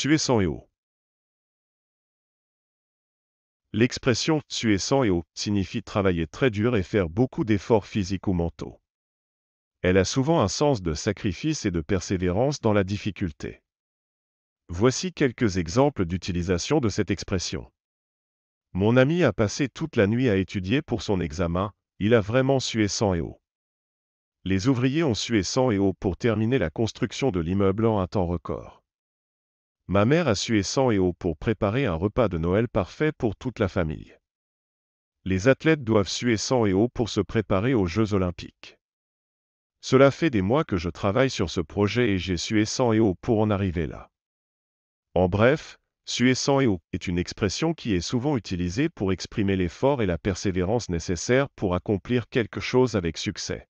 Suer et eau. L'expression "suer et eau signifie travailler très dur et faire beaucoup d'efforts physiques ou mentaux. Elle a souvent un sens de sacrifice et de persévérance dans la difficulté. Voici quelques exemples d'utilisation de cette expression. Mon ami a passé toute la nuit à étudier pour son examen, il a vraiment sué sang et eau. Les ouvriers ont sué sang et eau pour terminer la construction de l'immeuble en un temps record. Ma mère a sué sang et eau pour préparer un repas de Noël parfait pour toute la famille. Les athlètes doivent suer sang et eau pour se préparer aux Jeux olympiques. Cela fait des mois que je travaille sur ce projet et j'ai sué sang et eau pour en arriver là. En bref, Suer sang et eau est une expression qui est souvent utilisée pour exprimer l'effort et la persévérance nécessaires pour accomplir quelque chose avec succès.